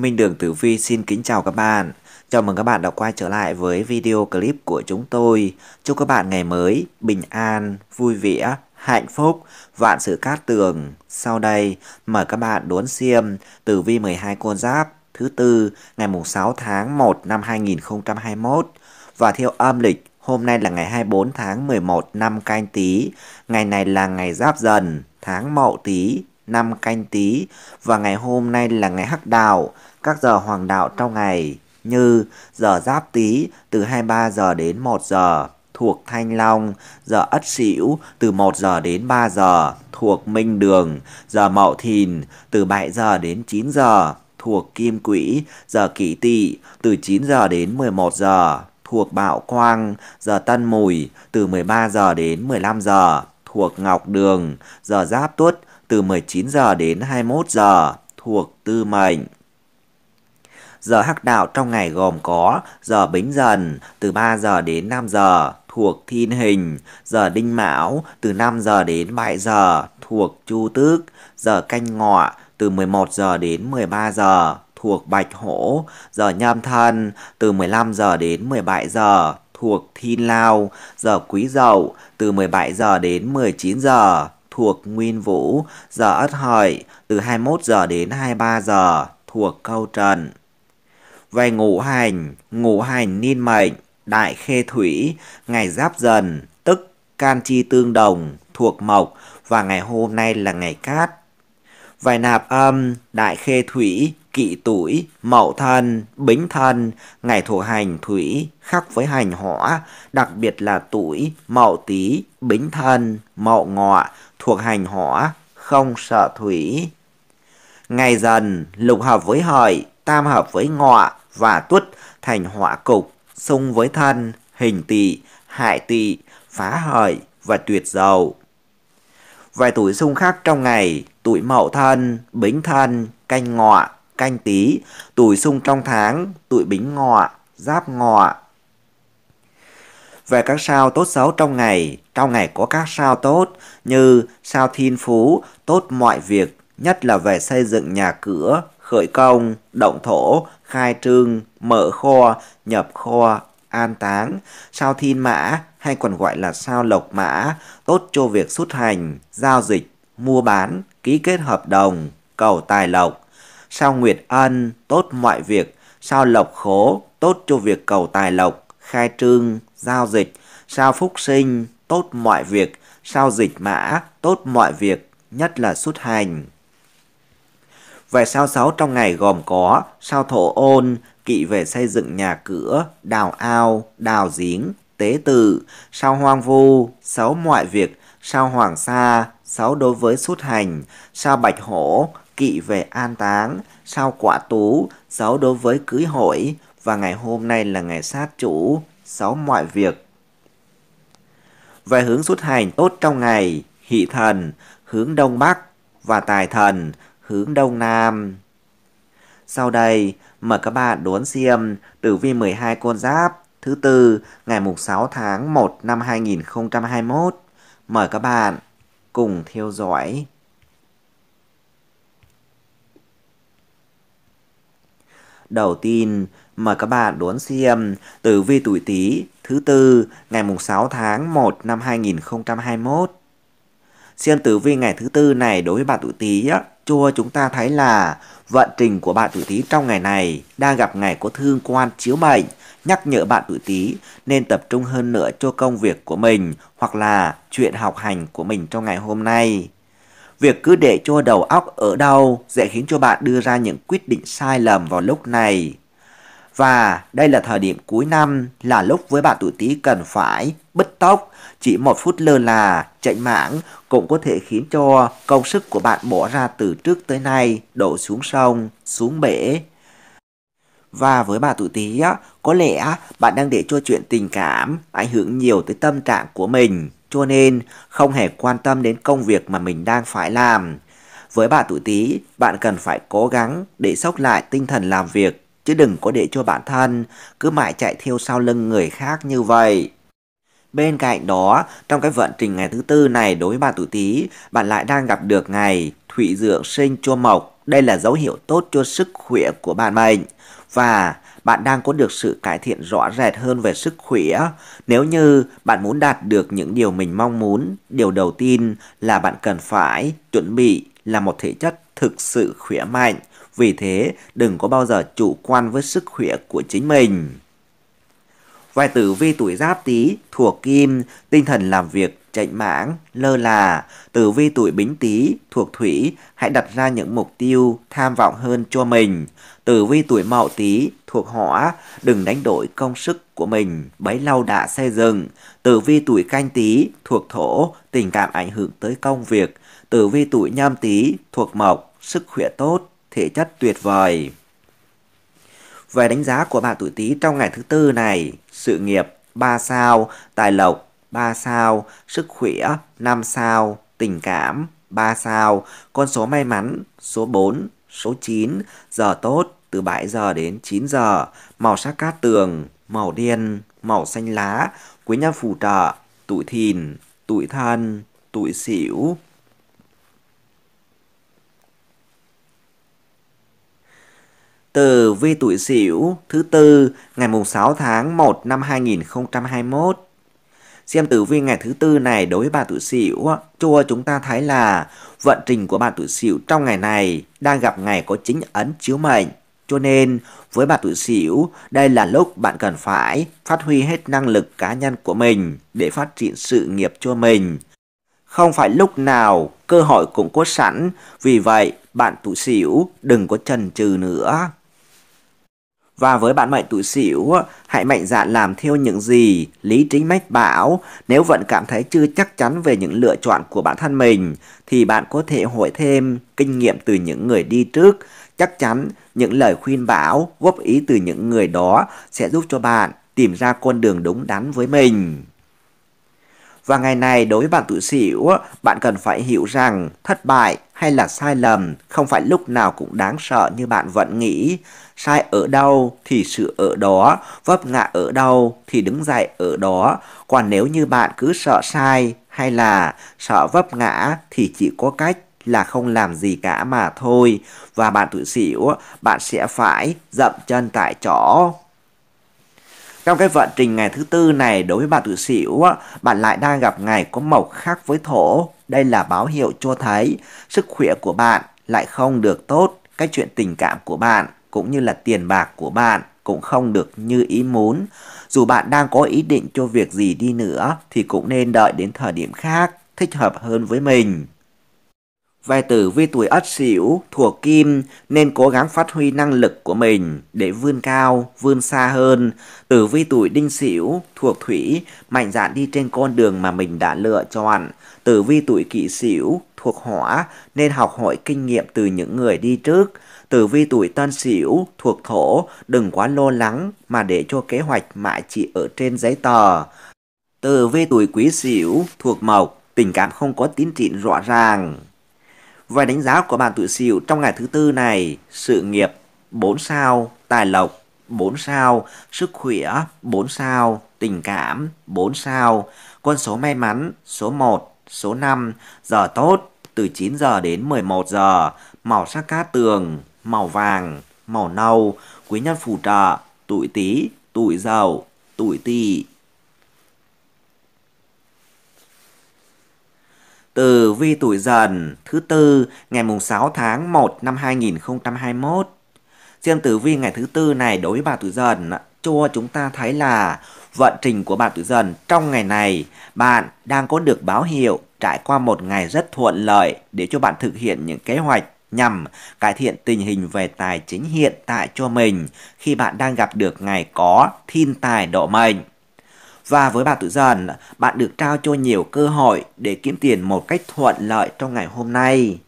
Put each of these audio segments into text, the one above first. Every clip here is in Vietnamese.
Minh Đường Tử Vi xin kính chào các bạn. Chào mừng các bạn đã quay trở lại với video clip của chúng tôi. Chúc các bạn ngày mới bình an, vui vẻ, hạnh phúc, vạn sự cát tường. Sau đây, mời các bạn đón xem Tử Vi 12 con giáp thứ tư ngày mùng 6 tháng 1 năm 2021 và theo âm lịch Hôm nay là ngày 24 tháng 11 năm canh tí, ngày này là ngày giáp dần, tháng mậu tí, năm canh tí và ngày hôm nay là ngày hắc Đào các giờ hoàng đạo trong ngày như giờ giáp tý từ 23 giờ đến 1 giờ thuộc Thanh Long, giờ Ất Sửu từ 1 giờ đến 3 giờ thuộc Minh Đường, giờ Mậu Thìn từ 7 giờ đến 9 giờ thuộc Kim Quỹ, giờ Kỷ Tỵ từ 9 giờ đến 11 giờ thuộc Bạo Quang, giờ Tân Mùi từ 13 giờ đến 15 giờ thuộc Ngọc Đường, giờ Giáp Tuất từ 19 giờ đến 21 giờ thuộc Tư Mệnh. Giờ hắc đạo trong ngày gồm có giờ bính dần từ 3 giờ đến 5 giờ thuộc thiên hình, giờ đinh mão từ 5 giờ đến 7 giờ thuộc chu tước, giờ canh ngọ từ 11 giờ đến 13 giờ thuộc bạch hổ, giờ nhâm thân từ 15 giờ đến 17 giờ thuộc thiên lao, giờ quý dậu từ 17 giờ đến 19 giờ thuộc nguyên vũ, giờ ất hợi từ 21 giờ đến 23 giờ thuộc câu trần về ngũ hành, ngũ hành niên mệnh, đại khê thủy, ngày giáp dần, tức can chi tương đồng, thuộc mộc và ngày hôm nay là ngày cát. Vài nạp âm, đại khê thủy, kỵ tuổi, mậu thân, bính thân, ngày thuộc hành thủy, khắc với hành hỏa, đặc biệt là tuổi, mậu tý, bính thân, mậu ngọ, thuộc hành hỏa, không sợ thủy. Ngày dần, lục hợp với hợi, tam hợp với ngọ và tuất thành họa cục, xung với thân, hình tỵ, hại tỵ, phá hợi và tuyệt dầu. Vài tuổi xung khác trong ngày, tuổi mậu thân, bính thân, canh ngọ, canh tí, tuổi xung trong tháng, tuổi bính ngọ, giáp ngọ. Về các sao tốt xấu trong ngày, trong ngày có các sao tốt như sao thiên phú, tốt mọi việc, nhất là về xây dựng nhà cửa, khởi công, động thổ, khai trương, mở kho, nhập kho, an táng, sao thiên mã hay còn gọi là sao lộc mã, tốt cho việc xuất hành, giao dịch, mua bán, ký kết hợp đồng, cầu tài lộc. Sao nguyệt ân, tốt mọi việc, sao lộc khố, tốt cho việc cầu tài lộc, khai trương, giao dịch, sao phúc sinh, tốt mọi việc, sao dịch mã, tốt mọi việc, nhất là xuất hành. Về sao sáu trong ngày gồm có sao thổ ôn, kỵ về xây dựng nhà cửa, đào ao, đào giếng, tế tự, sao hoang vu, sáu mọi việc, sao hoàng sa, sáu đối với xuất hành, sao bạch hổ, kỵ về an táng, sao quả tú, sáu đối với cưới hỏi, và ngày hôm nay là ngày sát chủ, sáu mọi việc. Về hướng xuất hành tốt trong ngày, hỷ thần, hướng đông bắc và tài thần, hướng Đông Nam. Sau đây, mời các bạn đốn xem tử vi 12 con giáp thứ tư ngày mùng 6 tháng 1 năm 2021. Mời các bạn cùng theo dõi. Đầu tiên, mời các bạn đón xem tử vi tuổi Tý thứ tư ngày mùng 6 tháng 1 năm 2021. Xem tử vi ngày thứ tư này đối với bạn tuổi Tý á, cho chúng ta thấy là vận trình của bạn tuổi Tý trong ngày này đang gặp ngày có thương quan chiếu mệnh, nhắc nhở bạn tuổi Tý nên tập trung hơn nữa cho công việc của mình hoặc là chuyện học hành của mình trong ngày hôm nay. Việc cứ để cho đầu óc ở đâu sẽ khiến cho bạn đưa ra những quyết định sai lầm vào lúc này. Và đây là thời điểm cuối năm là lúc với bạn tuổi Tý cần phải bứt tốc, chỉ một phút lơ là, chạy mảng cũng có thể khiến cho công sức của bạn bỏ ra từ trước tới nay đổ xuống sông, xuống bể. Và với bà tuổi Tý có lẽ bạn đang để cho chuyện tình cảm ảnh hưởng nhiều tới tâm trạng của mình, cho nên không hề quan tâm đến công việc mà mình đang phải làm. Với bà tuổi Tý, bạn cần phải cố gắng để sốc lại tinh thần làm việc chứ đừng có để cho bản thân cứ mãi chạy theo sau lưng người khác như vậy. Bên cạnh đó, trong cái vận trình ngày thứ tư này đối với bạn tuổi Tý, bạn lại đang gặp được ngày Thủy Dưỡng sinh chua mộc. Đây là dấu hiệu tốt cho sức khỏe của bạn mình và bạn đang có được sự cải thiện rõ rệt hơn về sức khỏe. Nếu như bạn muốn đạt được những điều mình mong muốn, điều đầu tiên là bạn cần phải chuẩn bị là một thể chất thực sự khỏe mạnh vì thế, đừng có bao giờ chủ quan với sức khỏe của chính mình. Vài tử vi tuổi giáp tý thuộc kim, tinh thần làm việc chạy mãng, lơ là. Tử vi tuổi bính tý thuộc thủy, hãy đặt ra những mục tiêu tham vọng hơn cho mình. Tử vi tuổi mậu tý thuộc hỏa, đừng đánh đổi công sức của mình, bấy lâu đã xây dựng. Tử vi tuổi canh tý thuộc thổ, tình cảm ảnh hưởng tới công việc. Tử vi tuổi nhâm tý thuộc mộc, sức khỏe tốt thể chất tuyệt vời. Về đánh giá của bạn tuổi Tý trong ngày thứ tư này, sự nghiệp 3 sao, tài lộc 3 sao, sức khỏe 5 sao, tình cảm 3 sao, con số may mắn số 4, số 9, giờ tốt từ 7 giờ đến 9 giờ, màu sắc cát tường, màu đen, màu xanh lá, quý nhân phù trợ, tuổi thìn, tuổi thân, tuổi sửu. từ vi tuổi Sửu thứ tư ngày mùng 6 tháng 1 năm 2021. Xem tử vi ngày thứ tư này đối với bà tuổi Sửu, cho chúng ta thấy là vận trình của bạn tuổi Sửu trong ngày này đang gặp ngày có chính ấn chiếu mệnh. Cho nên, với bà tuổi Sửu, đây là lúc bạn cần phải phát huy hết năng lực cá nhân của mình để phát triển sự nghiệp cho mình. Không phải lúc nào cơ hội cũng có sẵn, vì vậy bạn tuổi Sửu đừng có chần chừ nữa. Và với bạn mệnh tuổi sửu, hãy mạnh dạn làm theo những gì lý trí mách bảo. Nếu vẫn cảm thấy chưa chắc chắn về những lựa chọn của bản thân mình, thì bạn có thể hỏi thêm kinh nghiệm từ những người đi trước. Chắc chắn những lời khuyên bảo, góp ý từ những người đó sẽ giúp cho bạn tìm ra con đường đúng đắn với mình. Và ngày này đối với bạn tuổi sửu, bạn cần phải hiểu rằng thất bại hay là sai lầm không phải lúc nào cũng đáng sợ như bạn vẫn nghĩ sai ở đâu thì sửa ở đó, vấp ngã ở đâu thì đứng dậy ở đó. Còn nếu như bạn cứ sợ sai hay là sợ vấp ngã thì chỉ có cách là không làm gì cả mà thôi. Và bạn tuổi xỉu, bạn sẽ phải dậm chân tại chỗ. Trong cái vận trình ngày thứ tư này đối với bạn tuổi Sửu, bạn lại đang gặp ngày có mộc khác với thổ. Đây là báo hiệu cho thấy sức khỏe của bạn lại không được tốt, cái chuyện tình cảm của bạn cũng như là tiền bạc của bạn cũng không được như ý muốn. Dù bạn đang có ý định cho việc gì đi nữa thì cũng nên đợi đến thời điểm khác, thích hợp hơn với mình. Vai tử vi tuổi ất sửu thuộc kim nên cố gắng phát huy năng lực của mình để vươn cao, vươn xa hơn. Tử vi tuổi đinh sửu thuộc thủy mạnh dạn đi trên con đường mà mình đã lựa chọn. Tử vi tuổi kỷ sửu thuộc hỏa nên học hỏi kinh nghiệm từ những người đi trước Tử vi tuổi tân sửu thuộc thổ, đừng quá lo lắng mà để cho kế hoạch mãi chỉ ở trên giấy tờ. Tử vi tuổi quý sửu thuộc mộc, tình cảm không có tiến triển rõ ràng. vài đánh giá của bạn tuổi sửu trong ngày thứ tư này, sự nghiệp 4 sao, tài lộc 4 sao, sức khỏe 4 sao, tình cảm 4 sao, con số may mắn số 1, số 5, giờ tốt từ 9 giờ đến 11 giờ, màu sắc cát tường màu vàng, màu nâu, quý nhân phù trợ, tuổi tý, tuổi dậu, tuổi tỵ. Từ vi tuổi dần thứ tư ngày mùng 6 tháng 1 năm 2021. Xem tử vi ngày thứ tư này đối với bà tuổi dần cho chúng ta thấy là vận trình của bạn tuổi dần trong ngày này bạn đang có được báo hiệu trải qua một ngày rất thuận lợi để cho bạn thực hiện những kế hoạch nhằm cải thiện tình hình về tài chính hiện tại cho mình khi bạn đang gặp được ngày có thiên tài độ mệnh. Và với bạn tự dần, bạn được trao cho nhiều cơ hội để kiếm tiền một cách thuận lợi trong ngày hôm nay.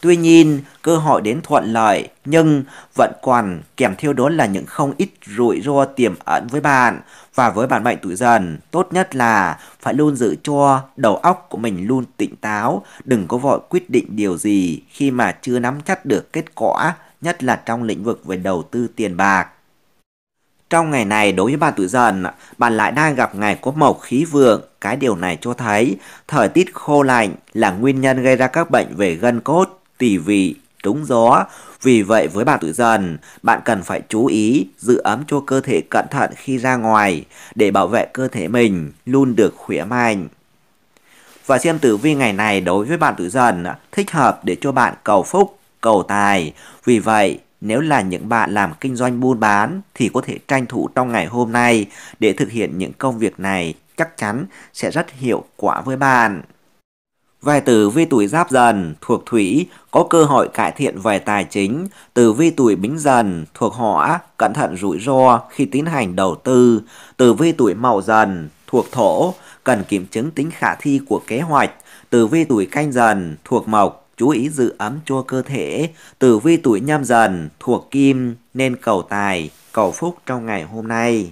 Tuy nhiên, cơ hội đến thuận lợi nhưng vẫn còn kèm theo đó là những không ít rủi ro tiềm ẩn với bạn và với bản mệnh tuổi dần, tốt nhất là phải luôn giữ cho đầu óc của mình luôn tỉnh táo, đừng có vội quyết định điều gì khi mà chưa nắm chắc được kết quả, nhất là trong lĩnh vực về đầu tư tiền bạc. Trong ngày này đối với bạn tuổi dần, bạn lại đang gặp ngày có mộc khí vượng. Cái điều này cho thấy thời tiết khô lạnh là nguyên nhân gây ra các bệnh về gân cốt, tỳ vị, trúng gió. Vì vậy với bạn tuổi dần, bạn cần phải chú ý giữ ấm cho cơ thể cẩn thận khi ra ngoài để bảo vệ cơ thể mình luôn được khỏe mạnh. Và xem tử vi ngày này đối với bạn tuổi dần thích hợp để cho bạn cầu phúc, cầu tài. Vì vậy, nếu là những bạn làm kinh doanh buôn bán thì có thể tranh thủ trong ngày hôm nay để thực hiện những công việc này chắc chắn sẽ rất hiệu quả với bạn. Về tử vi tuổi giáp dần thuộc thủy có cơ hội cải thiện về tài chính, tử vi tuổi bính dần thuộc hỏa cẩn thận rủi ro khi tiến hành đầu tư, tử vi tuổi mậu dần thuộc thổ cần kiểm chứng tính khả thi của kế hoạch, tử vi tuổi canh dần thuộc mộc chú ý giữ ấm cho cơ thể, tử vi tuổi nhâm dần thuộc kim nên cầu tài, cầu phúc trong ngày hôm nay.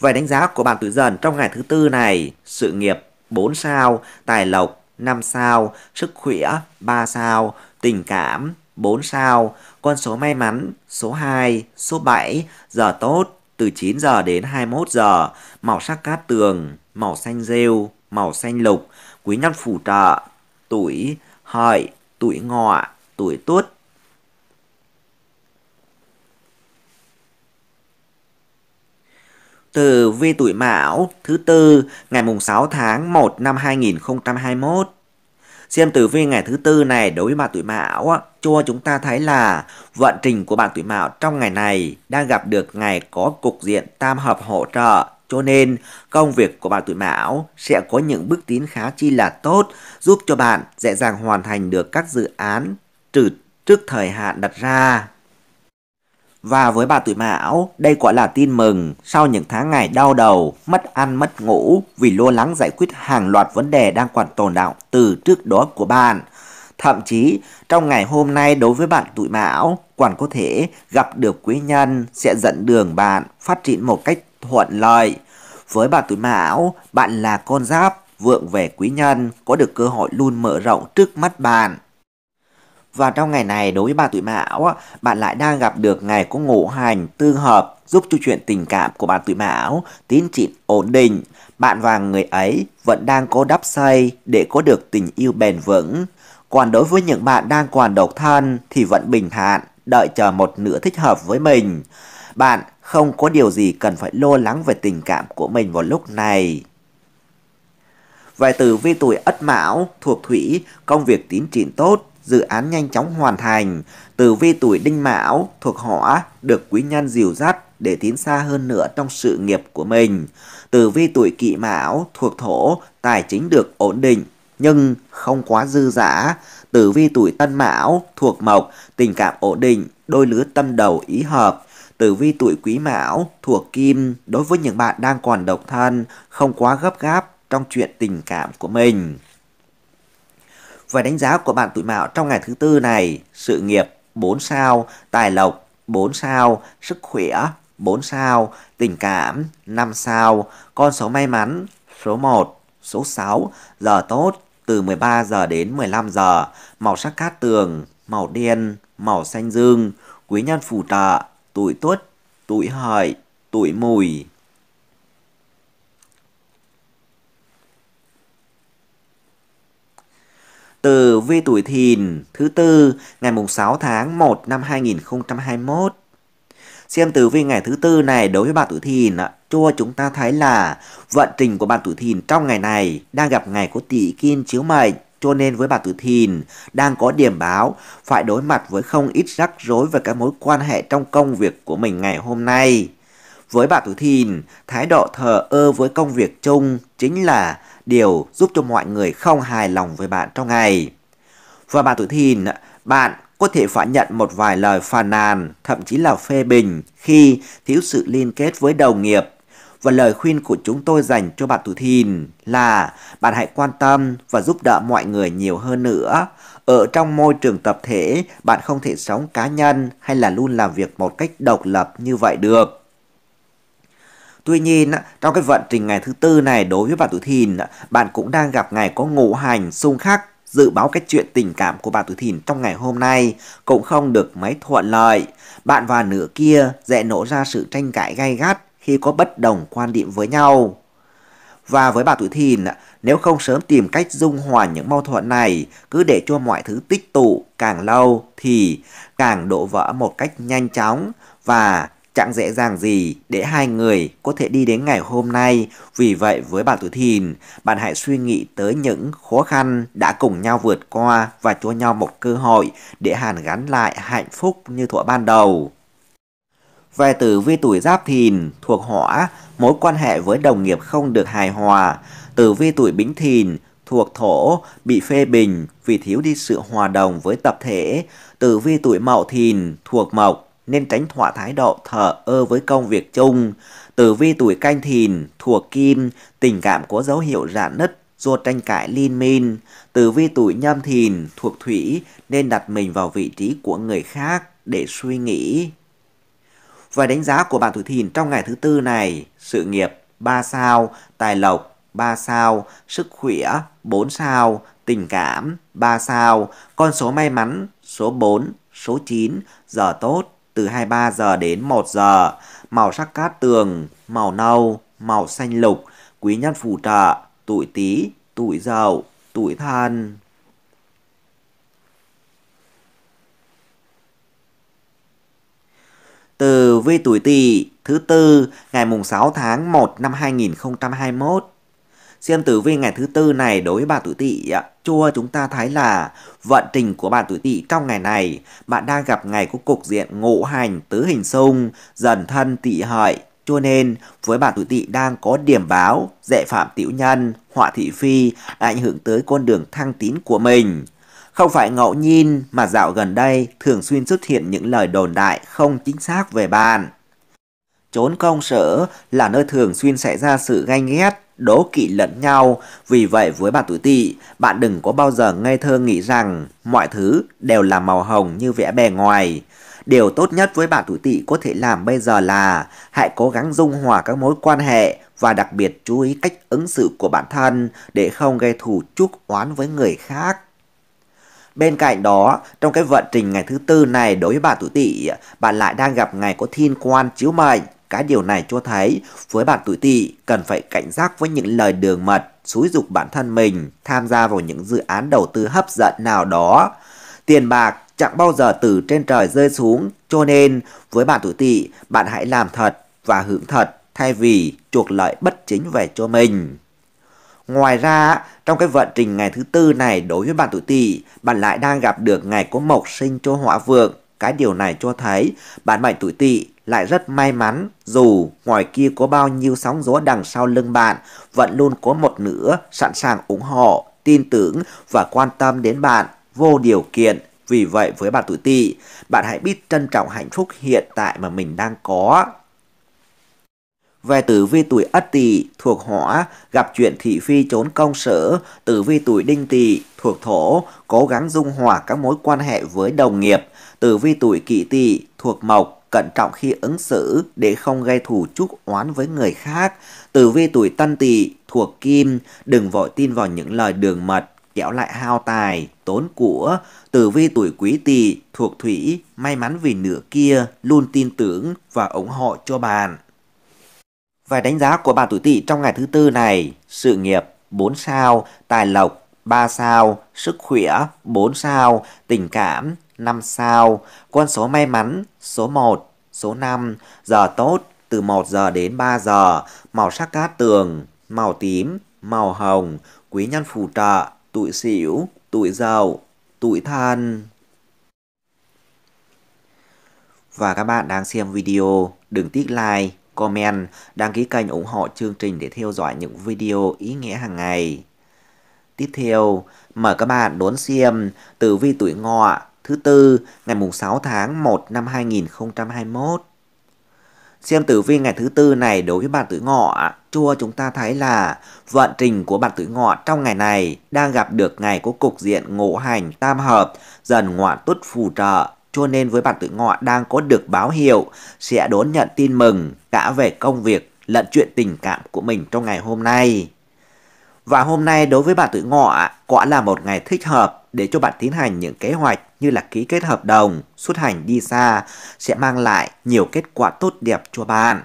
Về đánh giá của bạn tuổi dần trong ngày thứ tư này, sự nghiệp 4 sao, tài lộc 5 sao, sức khỏe 3 sao, tình cảm 4 sao, con số may mắn số 2, số 7, giờ tốt từ 9 giờ đến 21 giờ, màu sắc cát tường, màu xanh rêu, màu xanh lục, quý nhân phù trợ, tuổi hợi, tuổi ngọ, tuổi tuất, tử vi tuổi Mão thứ tư ngày mùng 6 tháng 1 năm 2021. Xem tử vi ngày thứ tư này đối với bạn tuổi Mão cho chúng ta thấy là vận trình của bạn tuổi Mão trong ngày này đang gặp được ngày có cục diện tam hợp hỗ trợ cho nên công việc của bạn tuổi Mão sẽ có những bước tiến khá chi là tốt giúp cho bạn dễ dàng hoàn thành được các dự án trừ trước thời hạn đặt ra. Và với bà tuổi mão, đây quả là tin mừng sau những tháng ngày đau đầu, mất ăn mất ngủ vì lo lắng giải quyết hàng loạt vấn đề đang còn tồn đạo từ trước đó của bạn. Thậm chí, trong ngày hôm nay đối với bạn tuổi mão, còn có thể gặp được quý nhân sẽ dẫn đường bạn phát triển một cách thuận lợi. Với bạn tuổi mão, bạn là con giáp vượng về quý nhân có được cơ hội luôn mở rộng trước mắt bạn. Và trong ngày này đối với bà tuổi mão, bạn lại đang gặp được ngày có ngũ hành tương hợp giúp cho chuyện tình cảm của bạn tuổi mão tiến triển ổn định. Bạn và người ấy vẫn đang cố đắp xây để có được tình yêu bền vững. Còn đối với những bạn đang còn độc thân thì vẫn bình thản, đợi chờ một nửa thích hợp với mình. Bạn không có điều gì cần phải lo lắng về tình cảm của mình vào lúc này. vài từ vi tuổi Ất Mão thuộc Thủy, công việc tiến triển tốt dự án nhanh chóng hoàn thành. Từ vi tuổi đinh mão thuộc hỏa được quý nhân dìu dắt để tiến xa hơn nữa trong sự nghiệp của mình. Từ vi tuổi kỵ mão thuộc thổ tài chính được ổn định nhưng không quá dư giả. Tử vi tuổi tân mão thuộc mộc tình cảm ổn định đôi lứa tâm đầu ý hợp. Tử vi tuổi quý mão thuộc kim đối với những bạn đang còn độc thân không quá gấp gáp trong chuyện tình cảm của mình và đánh giá của bạn tuổi mạo trong ngày thứ tư này, sự nghiệp 4 sao, tài lộc 4 sao, sức khỏe 4 sao, tình cảm 5 sao, con số may mắn số 1, số 6, giờ tốt từ 13 giờ đến 15 giờ, màu sắc cát tường, màu đen, màu xanh dương, quý nhân phù trợ, tuổi tuất, tuổi hợi, tuổi mùi. tử vi tuổi thìn thứ tư ngày mùng 6 tháng 1 năm 2021. Xem tử vi ngày thứ tư này đối với bạn tuổi thìn ạ, cho chúng ta thấy là vận trình của bạn tuổi thìn trong ngày này đang gặp ngày có tỷ kim chiếu mệnh. Cho nên với bạn tuổi thìn đang có điểm báo phải đối mặt với không ít rắc rối về các mối quan hệ trong công việc của mình ngày hôm nay. Với bạn tuổi thìn, thái độ thờ ơ với công việc chung chính là điều giúp cho mọi người không hài lòng với bạn trong ngày. Và bạn tự thìn, bạn có thể phải nhận một vài lời phàn nàn, thậm chí là phê bình khi thiếu sự liên kết với đồng nghiệp. Và lời khuyên của chúng tôi dành cho bạn tự thìn là bạn hãy quan tâm và giúp đỡ mọi người nhiều hơn nữa. Ở trong môi trường tập thể, bạn không thể sống cá nhân hay là luôn làm việc một cách độc lập như vậy được Tuy nhiên, trong cái vận trình ngày thứ tư này đối với bạn tuổi thìn, bạn cũng đang gặp ngày có ngũ hành xung khắc. Dự báo cái chuyện tình cảm của bạn tuổi thìn trong ngày hôm nay cũng không được mấy thuận lợi. Bạn và nửa kia dễ nổ ra sự tranh cãi gay gắt khi có bất đồng quan điểm với nhau. Và với bạn tuổi thìn, nếu không sớm tìm cách dung hòa những mâu thuẫn này, cứ để cho mọi thứ tích tụ càng lâu thì càng đổ vỡ một cách nhanh chóng và chẳng dễ dàng gì để hai người có thể đi đến ngày hôm nay. Vì vậy với bạn tuổi thìn, bạn hãy suy nghĩ tới những khó khăn đã cùng nhau vượt qua và cho nhau một cơ hội để hàn gắn lại hạnh phúc như thuở ban đầu. Về tử vi tuổi giáp thìn, thuộc hỏa, mối quan hệ với đồng nghiệp không được hài hòa. Tử vi tuổi bính thìn, thuộc thổ, bị phê bình vì thiếu đi sự hòa đồng với tập thể. Tử vi tuổi mậu thìn, thuộc mộc, nên tránh thọa thái độ thờ ơ với công việc chung. Tử vi tuổi canh thìn, thuộc kim, tình cảm có dấu hiệu rạn nứt, do tranh cãi liên minh. Tử vi tuổi nhâm thìn, thuộc thủy, nên đặt mình vào vị trí của người khác để suy nghĩ. Và đánh giá của bạn tuổi thìn trong ngày thứ tư này, sự nghiệp 3 sao, tài lộc 3 sao, sức khỏe 4 sao, tình cảm 3 sao, con số may mắn số 4, số 9, giờ tốt từ 23 giờ đến 1 giờ, màu sắc cát tường, màu nâu, màu xanh lục, quý nhân phù trợ, tuổi tý, tuổi dậu, tuổi thân. Từ vi tuổi tỵ thứ tư ngày mùng 6 tháng 1 năm 2021 Xem tử vi ngày thứ tư này đối với bạn tuổi tỵ cho chúng ta thấy là vận trình của bạn tuổi tỵ trong ngày này, bạn đang gặp ngày có cục diện ngũ hành tứ hình xung, dần thân tỵ hợi. Cho nên, với bạn tuổi tỵ đang có điểm báo, dễ phạm tiểu nhân, họa thị phi, ảnh hưởng tới con đường thăng tín của mình. Không phải ngẫu nhiên mà dạo gần đây thường xuyên xuất hiện những lời đồn đại không chính xác về bạn trốn công sở là nơi thường xuyên xảy ra sự ganh ghét, đố kỵ lẫn nhau. Vì vậy với bạn tuổi tỵ, bạn đừng có bao giờ ngây thơ nghĩ rằng mọi thứ đều là màu hồng như vẽ bề ngoài. Điều tốt nhất với bạn tuổi tỵ có thể làm bây giờ là hãy cố gắng dung hòa các mối quan hệ và đặc biệt chú ý cách ứng xử của bản thân để không gây thù chuốc oán với người khác. Bên cạnh đó, trong cái vận trình ngày thứ tư này đối với bạn tuổi tỵ, bạn lại đang gặp ngày có thiên quan chiếu mệnh, cái điều này cho thấy với bạn tuổi tỵ cần phải cảnh giác với những lời đường mật, xúi dục bản thân mình tham gia vào những dự án đầu tư hấp dẫn nào đó. Tiền bạc chẳng bao giờ từ trên trời rơi xuống, cho nên với bạn tuổi tỵ, bạn hãy làm thật và hưởng thật thay vì chuộc lợi bất chính về cho mình. Ngoài ra, trong cái vận trình ngày thứ tư này đối với bạn tuổi tỵ, bạn lại đang gặp được ngày có mộc sinh cho họa vượng. Cái điều này cho thấy bạn mệnh tuổi tỵ lại rất may mắn dù ngoài kia có bao nhiêu sóng gió đằng sau lưng bạn vẫn luôn có một nửa sẵn sàng ủng hộ, tin tưởng và quan tâm đến bạn vô điều kiện. Vì vậy với bạn tuổi tỵ, bạn hãy biết trân trọng hạnh phúc hiện tại mà mình đang có. Về tử vi tuổi Ất Tỵ thuộc Hỏa, gặp chuyện thị phi trốn công sở, tử vi tuổi Đinh Tỵ thuộc Thổ, cố gắng dung hòa các mối quan hệ với đồng nghiệp, tử vi tuổi Kỷ Tỵ thuộc Mộc, cẩn trọng khi ứng xử để không gây thù chuốc oán với người khác. Tử vi tuổi tân tỵ thuộc kim, đừng vội tin vào những lời đường mật, kéo lại hao tài, tốn của. Tử vi tuổi quý tỵ thuộc thủy, may mắn vì nửa kia luôn tin tưởng và ủng hộ cho bạn. Vài đánh giá của bạn tuổi tỵ trong ngày thứ tư này, sự nghiệp 4 sao, tài lộc 3 sao, sức khỏe 4 sao, tình cảm 5 sao, con số may mắn, số 1, số 5, giờ tốt, từ 1 giờ đến 3 giờ, màu sắc cát tường, màu tím, màu hồng, quý nhân phù trợ, tuổi xỉu, tuổi giàu, tuổi thân. Và các bạn đang xem video, đừng tiếc like, comment, đăng ký kênh ủng hộ chương trình để theo dõi những video ý nghĩa hàng ngày. Tiếp theo, mời các bạn đón xem tử vi tuổi ngọ thứ tư ngày mùng 6 tháng 1 năm 2021. Xem tử vi ngày thứ tư này đối với bạn tuổi ngọ, chua chúng ta thấy là vận trình của bạn tuổi ngọ trong ngày này đang gặp được ngày có cục diện ngộ hành tam hợp, dần ngọ tuất phù trợ, cho nên với bạn tuổi ngọ đang có được báo hiệu sẽ đón nhận tin mừng cả về công việc lẫn chuyện tình cảm của mình trong ngày hôm nay. Và hôm nay đối với bạn tuổi ngọ quả là một ngày thích hợp để cho bạn tiến hành những kế hoạch như là ký kết hợp đồng, xuất hành đi xa sẽ mang lại nhiều kết quả tốt đẹp cho bạn.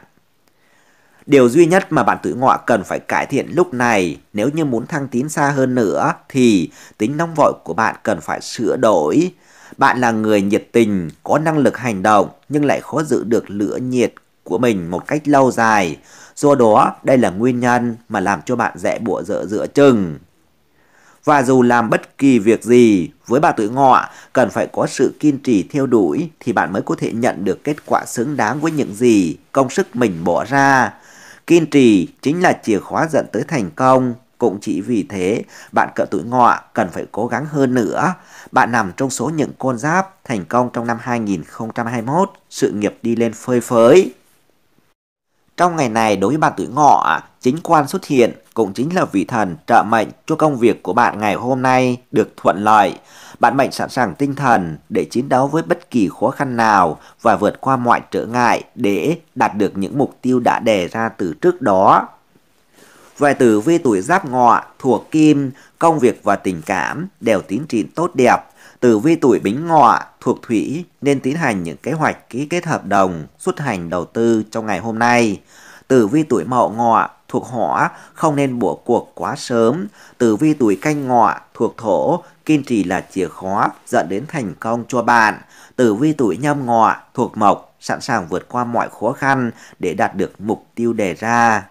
Điều duy nhất mà bạn tuổi ngọ cần phải cải thiện lúc này nếu như muốn thăng tiến xa hơn nữa thì tính nóng vội của bạn cần phải sửa đổi. Bạn là người nhiệt tình, có năng lực hành động nhưng lại khó giữ được lửa nhiệt của mình một cách lâu dài. Do đó, đây là nguyên nhân mà làm cho bạn dễ bủa dở dựa chừng. Và dù làm bất kỳ việc gì với bà tuổi ngọ, cần phải có sự kiên trì theo đuổi thì bạn mới có thể nhận được kết quả xứng đáng với những gì công sức mình bỏ ra. Kiên trì chính là chìa khóa dẫn tới thành công. Cũng chỉ vì thế, bạn cỡ tuổi ngọ cần phải cố gắng hơn nữa. Bạn nằm trong số những con giáp thành công trong năm 2021, sự nghiệp đi lên phơi phới. Trong ngày này đối với bạn tuổi ngọ, chính quan xuất hiện cũng chính là vị thần trợ mệnh cho công việc của bạn ngày hôm nay được thuận lợi. Bạn mệnh sẵn sàng tinh thần để chiến đấu với bất kỳ khó khăn nào và vượt qua mọi trở ngại để đạt được những mục tiêu đã đề ra từ trước đó. Về tử vi tuổi giáp ngọ, thuộc kim, công việc và tình cảm đều tiến triển tốt đẹp Tử vi tuổi Bính Ngọ thuộc Thủy nên tiến hành những kế hoạch ký kết hợp đồng, xuất hành đầu tư trong ngày hôm nay. Tử vi tuổi Mậu Ngọ thuộc Hỏa không nên bỏ cuộc quá sớm. Tử vi tuổi Canh Ngọ thuộc Thổ kiên trì là chìa khóa dẫn đến thành công cho bạn. Tử vi tuổi Nhâm Ngọ thuộc Mộc sẵn sàng vượt qua mọi khó khăn để đạt được mục tiêu đề ra.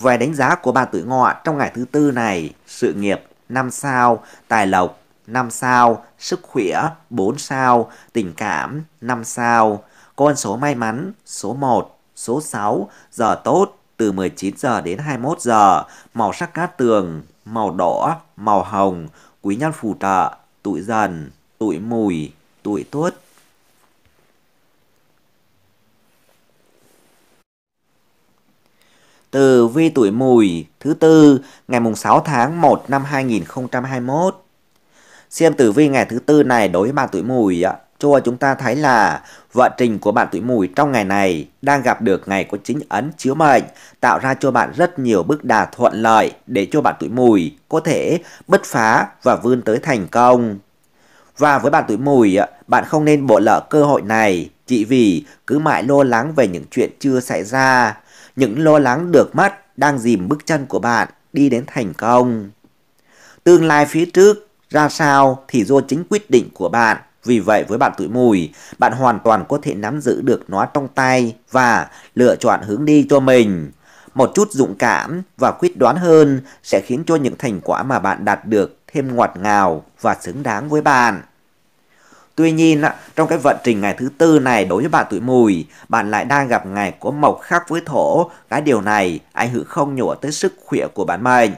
Về đánh giá của ba tuổi Ngọ trong ngày thứ tư này, sự nghiệp năm sao, tài lộc 5 sao, sức khỏe 4 sao, tình cảm 5 sao. Con số may mắn số 1, số 6, giờ tốt từ 19 giờ đến 21 giờ, màu sắc cát tường, màu đỏ, màu hồng, quý nhân phù trợ, tuổi dần, tuổi mùi, tuổi tuất. Từ vi tuổi mùi thứ tư ngày mùng 6 tháng 1 năm 2021 Xem tử vi ngày thứ tư này đối với bạn tuổi mùi á, cho chúng ta thấy là vận trình của bạn tuổi mùi trong ngày này đang gặp được ngày có chính ấn chiếu mệnh, tạo ra cho bạn rất nhiều bước đà thuận lợi để cho bạn tuổi mùi có thể bứt phá và vươn tới thành công. Và với bạn tuổi mùi, bạn không nên bỏ lỡ cơ hội này chỉ vì cứ mãi lo lắng về những chuyện chưa xảy ra, những lo lắng được mất đang dìm bước chân của bạn đi đến thành công. Tương lai phía trước ra sao thì do chính quyết định của bạn. Vì vậy với bạn tuổi mùi, bạn hoàn toàn có thể nắm giữ được nó trong tay và lựa chọn hướng đi cho mình. Một chút dũng cảm và quyết đoán hơn sẽ khiến cho những thành quả mà bạn đạt được thêm ngọt ngào và xứng đáng với bạn. Tuy nhiên, trong cái vận trình ngày thứ tư này đối với bạn tuổi mùi, bạn lại đang gặp ngày có mộc khác với thổ. Cái điều này ảnh hưởng không nhỏ tới sức khỏe của bản mệnh.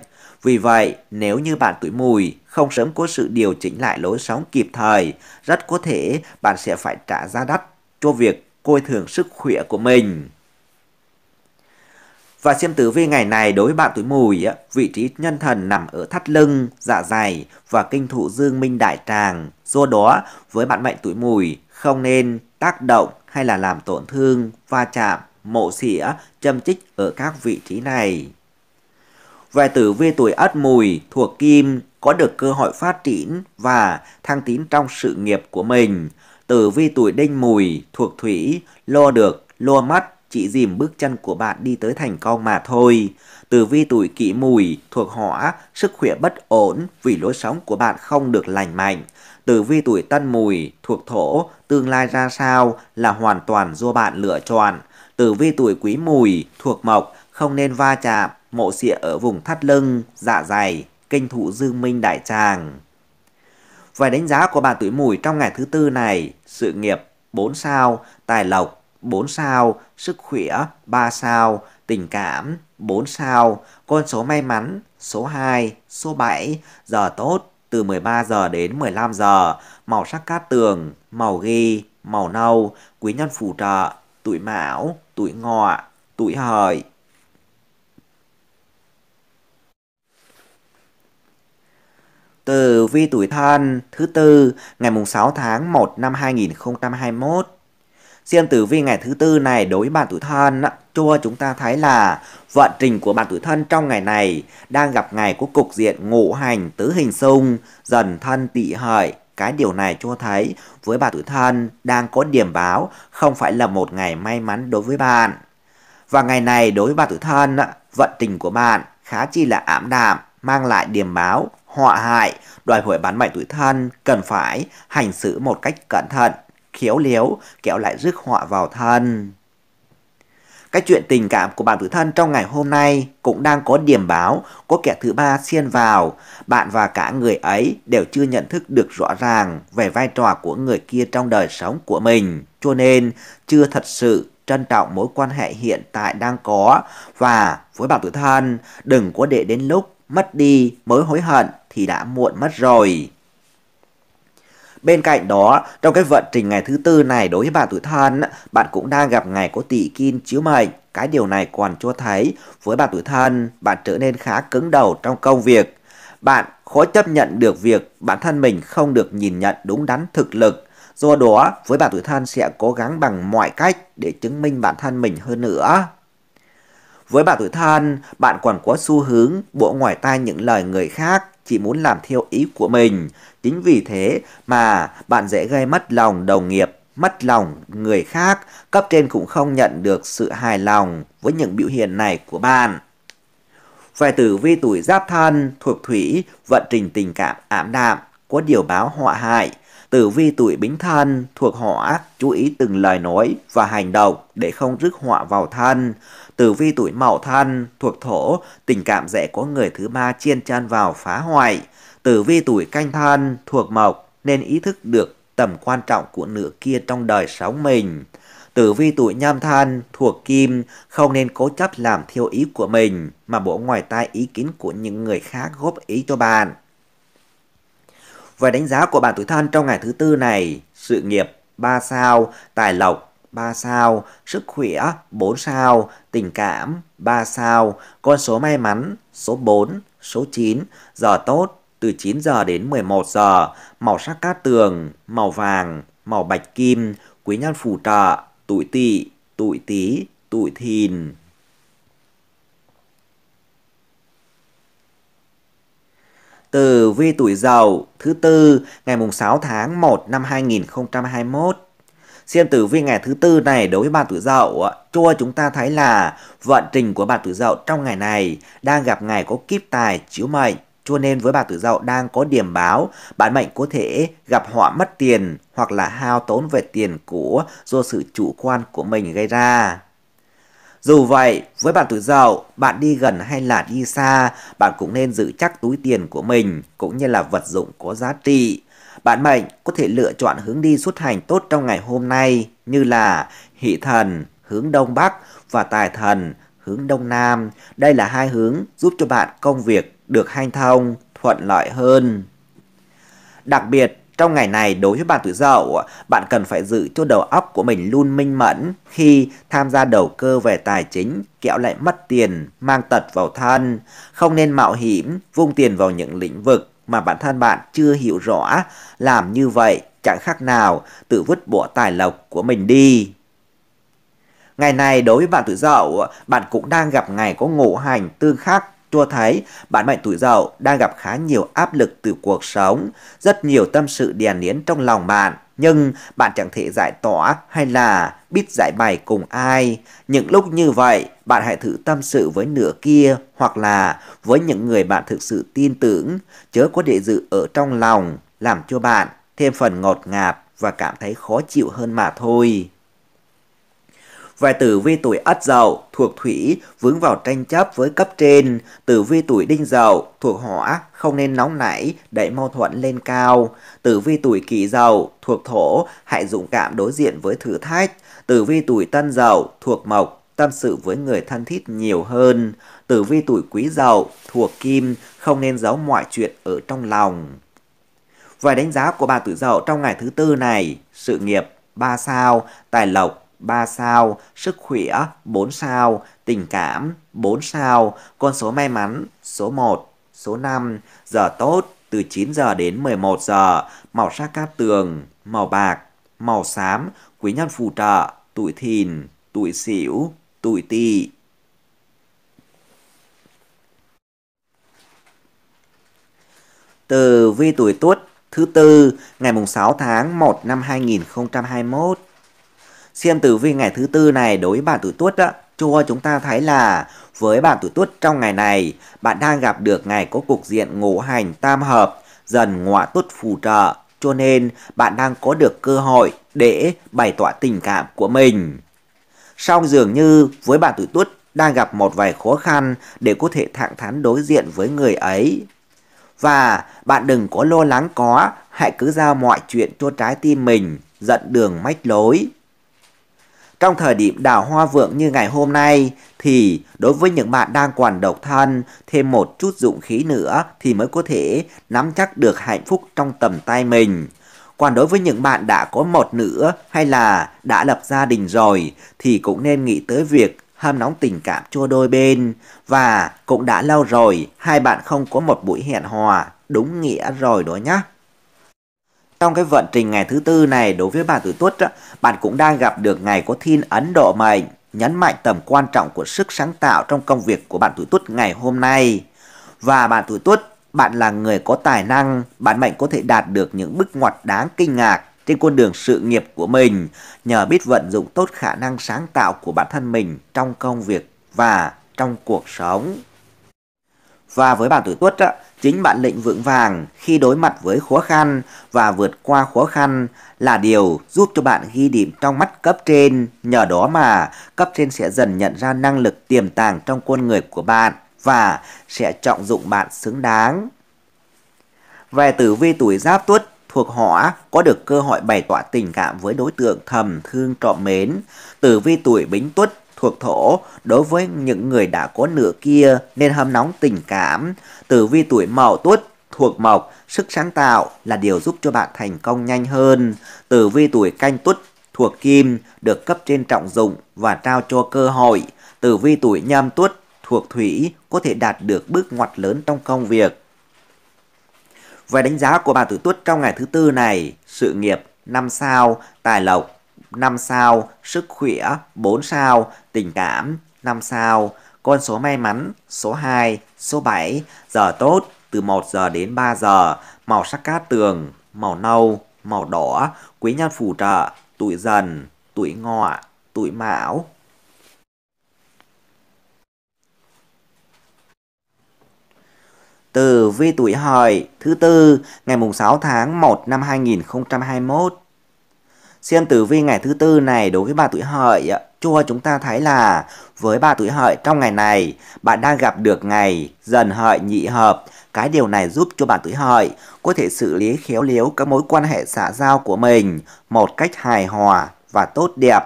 Vì vậy, nếu như bạn tuổi mùi không sớm có sự điều chỉnh lại lối sống kịp thời, rất có thể bạn sẽ phải trả giá đắt cho việc coi thường sức khỏe của mình. Và xem tử vi ngày này đối với bạn tuổi mùi, vị trí nhân thần nằm ở thắt lưng, dạ dày và kinh thủ dương minh đại tràng. Do đó, với bạn mệnh tuổi mùi, không nên tác động hay là làm tổn thương, va chạm, mộ xỉa, châm chích ở các vị trí này. Về tử vi tuổi Ất Mùi thuộc Kim có được cơ hội phát triển và thăng tiến trong sự nghiệp của mình. Tử vi tuổi Đinh Mùi thuộc Thủy lo được, lo mắt, chỉ dìm bước chân của bạn đi tới thành công mà thôi. Tử vi tuổi Kỷ Mùi thuộc Hỏa sức khỏe bất ổn vì lối sống của bạn không được lành mạnh. Tử vi tuổi Tân Mùi thuộc Thổ tương lai ra sao là hoàn toàn do bạn lựa chọn. Tử vi tuổi Quý Mùi thuộc Mộc không nên va chạm mộ xịa ở vùng thắt lưng, dạ dày, kinh thụ dương minh đại tràng. Vài đánh giá của bà tuổi mùi trong ngày thứ tư này, sự nghiệp 4 sao, tài lộc 4 sao, sức khỏe 3 sao, tình cảm 4 sao, con số may mắn số 2, số 7, giờ tốt từ 13 giờ đến 15 giờ, màu sắc cát tường, màu ghi, màu nâu, quý nhân phù trợ, tuổi mão, tuổi ngọ, tuổi hợi, tử vi tuổi thân thứ tư ngày mùng 6 tháng 1 năm 2021. Riêng tử vi ngày thứ tư này đối với bạn tuổi thân cho chúng ta thấy là vận trình của bạn tuổi thân trong ngày này đang gặp ngày của cục diện ngũ hành tứ hình xung dần thân tỵ hợi cái điều này cho thấy với bạn tuổi thân đang có điểm báo không phải là một ngày may mắn đối với bạn. Và ngày này đối với bạn tuổi thân, vận trình của bạn khá chi là ảm đạm, mang lại điểm báo họa hại, đòi hỏi bán mại tuổi thân cần phải hành xử một cách cẩn thận, khiếu léo kéo lại rước họa vào thân. Cái chuyện tình cảm của bạn tuổi thân trong ngày hôm nay cũng đang có điểm báo, có kẻ thứ ba xiên vào. Bạn và cả người ấy đều chưa nhận thức được rõ ràng về vai trò của người kia trong đời sống của mình, cho nên chưa thật sự trân trọng mối quan hệ hiện tại đang có và với bạn tuổi thân đừng có để đến lúc mất đi mới hối hận thì đã muộn mất rồi. Bên cạnh đó, trong cái vận trình ngày thứ tư này đối với bạn tuổi thân, bạn cũng đang gặp ngày có tỵ kim chiếu mệnh. Cái điều này còn cho thấy với bạn tuổi thân, bạn trở nên khá cứng đầu trong công việc. Bạn khó chấp nhận được việc bản thân mình không được nhìn nhận đúng đắn thực lực. Do đó, với bạn tuổi thân sẽ cố gắng bằng mọi cách để chứng minh bản thân mình hơn nữa. Với bà tuổi thân, bạn còn có xu hướng bộ ngoài tai những lời người khác, chỉ muốn làm theo ý của mình. Chính vì thế mà bạn dễ gây mất lòng đồng nghiệp, mất lòng người khác, cấp trên cũng không nhận được sự hài lòng với những biểu hiện này của bạn. Về tử vi tuổi giáp thân, thuộc thủy, vận trình tình cảm ảm đạm, có điều báo họa hại. Tử vi tuổi bính thân, thuộc hỏa, chú ý từng lời nói và hành động để không rước họa vào thân tử vi tuổi mậu thân thuộc thổ, tình cảm dễ có người thứ ba chiên chân vào phá hoại. Tử vi tuổi canh thân thuộc mộc nên ý thức được tầm quan trọng của nửa kia trong đời sống mình. Tử vi tuổi nhâm thân thuộc kim không nên cố chấp làm theo ý của mình mà bộ ngoài tai ý kiến của những người khác góp ý cho bạn. Về đánh giá của bạn tuổi thân trong ngày thứ tư này, sự nghiệp 3 sao, tài lộc 3 sao, sức khỏe 4 sao, tình cảm 3 sao, con số may mắn số 4, số 9, giờ tốt từ 9 giờ đến 11 giờ, màu sắc cát tường, màu vàng, màu bạch kim, quý nhân phù trợ, tuổi tỵ, tuổi tý, tuổi thìn. Từ vi tuổi dậu thứ tư ngày mùng 6 tháng 1 năm 2021 Xem tử vi ngày thứ tư này đối với bạn tuổi dậu, cho chúng ta thấy là vận trình của bạn tuổi dậu trong ngày này đang gặp ngày có kíp tài chiếu mệnh. Cho nên với bà tuổi dậu đang có điểm báo, bản mệnh có thể gặp họa mất tiền hoặc là hao tốn về tiền của do sự chủ quan của mình gây ra. Dù vậy, với bạn tuổi dậu, bạn đi gần hay là đi xa, bạn cũng nên giữ chắc túi tiền của mình cũng như là vật dụng có giá trị bạn mệnh có thể lựa chọn hướng đi xuất hành tốt trong ngày hôm nay như là hỷ thần hướng Đông Bắc và tài thần hướng Đông Nam. Đây là hai hướng giúp cho bạn công việc được hanh thông, thuận lợi hơn. Đặc biệt, trong ngày này đối với bạn tuổi dậu, bạn cần phải giữ cho đầu óc của mình luôn minh mẫn khi tham gia đầu cơ về tài chính, kẹo lại mất tiền, mang tật vào thân. Không nên mạo hiểm, vung tiền vào những lĩnh vực mà bản thân bạn chưa hiểu rõ, làm như vậy chẳng khác nào tự vứt bỏ tài lộc của mình đi. Ngày này đối với bạn tuổi dậu, bạn cũng đang gặp ngày có ngũ hành tương khắc cho thấy bạn mệnh tuổi dậu đang gặp khá nhiều áp lực từ cuộc sống, rất nhiều tâm sự đè nén trong lòng bạn nhưng bạn chẳng thể giải tỏa hay là biết giải bày cùng ai. Những lúc như vậy, bạn hãy thử tâm sự với nửa kia hoặc là với những người bạn thực sự tin tưởng, chớ có để dự ở trong lòng, làm cho bạn thêm phần ngọt ngạt và cảm thấy khó chịu hơn mà thôi và tử vi tuổi ất dậu thuộc thủy vướng vào tranh chấp với cấp trên, tử vi tuổi đinh dậu thuộc hỏa không nên nóng nảy, đẩy mâu thuẫn lên cao, tử vi tuổi kỷ dậu thuộc thổ hãy dũng cảm đối diện với thử thách, tử vi tuổi tân dậu thuộc mộc tâm sự với người thân thiết nhiều hơn. Tử vi tuổi quý dậu thuộc kim, không nên giấu mọi chuyện ở trong lòng. Vài đánh giá của bà tuổi dậu trong ngày thứ tư này, sự nghiệp 3 sao, tài lộc 3 sao, sức khỏe 4 sao, tình cảm 4 sao, con số may mắn số 1, số 5, giờ tốt từ 9 giờ đến 11 giờ, màu sắc cát tường, màu bạc, màu xám, quý nhân phù trợ, tuổi thìn, tuổi sửu, tuổi tỵ. Từ vi tuổi tuất thứ tư ngày mùng 6 tháng 1 năm 2021 Xem tử vi ngày thứ tư này đối với bạn tuổi tuất á, cho chúng ta thấy là với bạn tuổi tuất trong ngày này, bạn đang gặp được ngày có cục diện ngũ hành tam hợp, dần ngọa tuất phù trợ, cho nên bạn đang có được cơ hội để bày tỏ tình cảm của mình. Song dường như với bạn tuổi tuất đang gặp một vài khó khăn để có thể thẳng thắn đối diện với người ấy. Và bạn đừng có lo lắng có, hãy cứ giao mọi chuyện cho trái tim mình, dẫn đường mách lối. Trong thời điểm đào hoa vượng như ngày hôm nay thì đối với những bạn đang còn độc thân thêm một chút dụng khí nữa thì mới có thể nắm chắc được hạnh phúc trong tầm tay mình. Còn đối với những bạn đã có một nữa hay là đã lập gia đình rồi thì cũng nên nghĩ tới việc hâm nóng tình cảm cho đôi bên và cũng đã lâu rồi hai bạn không có một buổi hẹn hò đúng nghĩa rồi đó nhá. Trong cái vận trình ngày thứ tư này đối với bạn tuổi tuất, bạn cũng đang gặp được ngày có thiên ấn độ mệnh, nhấn mạnh tầm quan trọng của sức sáng tạo trong công việc của bạn tuổi tuất ngày hôm nay. Và bạn tuổi tuất, bạn là người có tài năng, bạn mệnh có thể đạt được những bước ngoặt đáng kinh ngạc trên con đường sự nghiệp của mình nhờ biết vận dụng tốt khả năng sáng tạo của bản thân mình trong công việc và trong cuộc sống. Và với bạn tuổi tuất, Chính bản lĩnh vững vàng khi đối mặt với khó khăn và vượt qua khó khăn là điều giúp cho bạn ghi điểm trong mắt cấp trên, nhờ đó mà cấp trên sẽ dần nhận ra năng lực tiềm tàng trong con người của bạn và sẽ trọng dụng bạn xứng đáng. Về tử vi tuổi giáp tuất thuộc họ có được cơ hội bày tỏ tình cảm với đối tượng thầm thương trộm mến. Tử vi tuổi bính tuất thuộc thổ đối với những người đã có nửa kia nên hâm nóng tình cảm. Tử vi tuổi mậu tuất thuộc mộc, sức sáng tạo là điều giúp cho bạn thành công nhanh hơn. Tử vi tuổi canh tuất thuộc kim được cấp trên trọng dụng và trao cho cơ hội. Tử vi tuổi nhâm tuất thuộc thủy có thể đạt được bước ngoặt lớn trong công việc. Về đánh giá của bà tuổi tuất trong ngày thứ tư này, sự nghiệp năm sao, tài lộc 5 sao, sức khỏe 4 sao, tình cảm 5 sao, con số may mắn số 2, số 7, giờ tốt từ 1 giờ đến 3 giờ, màu sắc cát tường, màu nâu, màu đỏ, quý nhân phù trợ, tuổi dần, tuổi ngọ, tuổi mão. Từ vi tuổi hợi thứ tư ngày mùng 6 tháng 1 năm 2021. Xem tử vi ngày thứ tư này đối với bà tuổi hợi cho chúng ta thấy là với bà tuổi hợi trong ngày này bạn đang gặp được ngày dần hợi nhị hợp. Cái điều này giúp cho bà tuổi hợi có thể xử lý khéo léo các mối quan hệ xã giao của mình một cách hài hòa và tốt đẹp.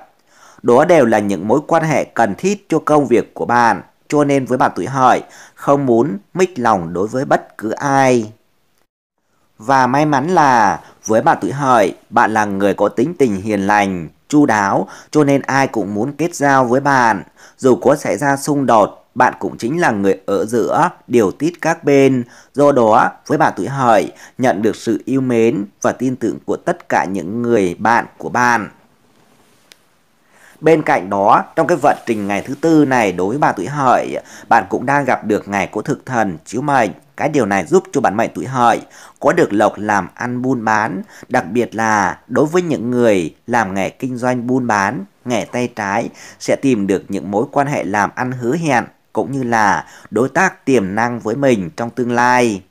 Đó đều là những mối quan hệ cần thiết cho công việc của bạn. Cho nên với bà tuổi hợi không muốn mích lòng đối với bất cứ ai. Và may mắn là với bạn tuổi hợi, bạn là người có tính tình hiền lành, chu đáo cho nên ai cũng muốn kết giao với bạn. Dù có xảy ra xung đột, bạn cũng chính là người ở giữa, điều tiết các bên. Do đó, với bạn tuổi hợi, nhận được sự yêu mến và tin tưởng của tất cả những người bạn của bạn. Bên cạnh đó, trong cái vận trình ngày thứ tư này đối với bà tuổi hợi, bạn cũng đang gặp được ngày của thực thần chiếu mệnh. Cái điều này giúp cho bạn mệnh tuổi hợi có được lộc làm ăn buôn bán, đặc biệt là đối với những người làm nghề kinh doanh buôn bán, nghề tay trái sẽ tìm được những mối quan hệ làm ăn hứa hẹn cũng như là đối tác tiềm năng với mình trong tương lai.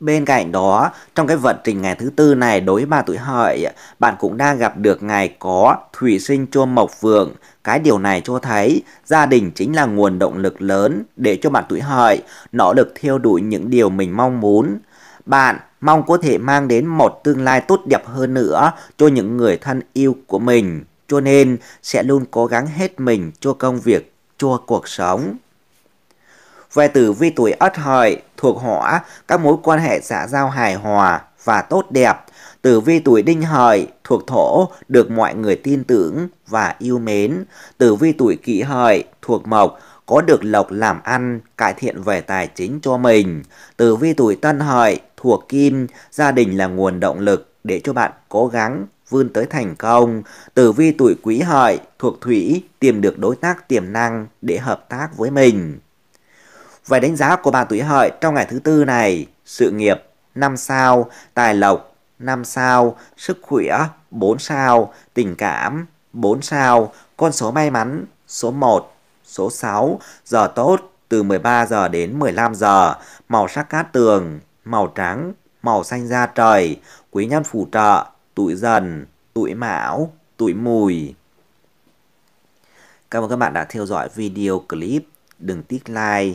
Bên cạnh đó, trong cái vận trình ngày thứ tư này đối với bà tuổi hợi, bạn cũng đang gặp được ngày có thủy sinh chua mộc vượng. Cái điều này cho thấy gia đình chính là nguồn động lực lớn để cho bạn tuổi hợi nỗ lực theo đuổi những điều mình mong muốn. Bạn mong có thể mang đến một tương lai tốt đẹp hơn nữa cho những người thân yêu của mình. Cho nên sẽ luôn cố gắng hết mình cho công việc, cho cuộc sống về tử vi tuổi ất hợi thuộc hỏa, các mối quan hệ xã giao hài hòa và tốt đẹp. Tử vi tuổi đinh hợi thuộc thổ được mọi người tin tưởng và yêu mến. Tử vi tuổi kỷ hợi thuộc mộc có được lộc làm ăn, cải thiện về tài chính cho mình. Tử vi tuổi tân hợi thuộc kim, gia đình là nguồn động lực để cho bạn cố gắng vươn tới thành công. Tử vi tuổi quý hợi thuộc thủy tìm được đối tác tiềm năng để hợp tác với mình. Vậy đánh giá của bà tuổi hợi trong ngày thứ tư này, sự nghiệp 5 sao, tài lộc 5 sao, sức khỏe 4 sao, tình cảm 4 sao, con số may mắn số 1, số 6, giờ tốt từ 13 giờ đến 15 giờ, màu sắc cát tường, màu trắng, màu xanh da trời, quý nhân phù trợ, tuổi dần, tuổi mão, tuổi mùi. Cảm ơn các bạn đã theo dõi video clip. Đừng tiếc like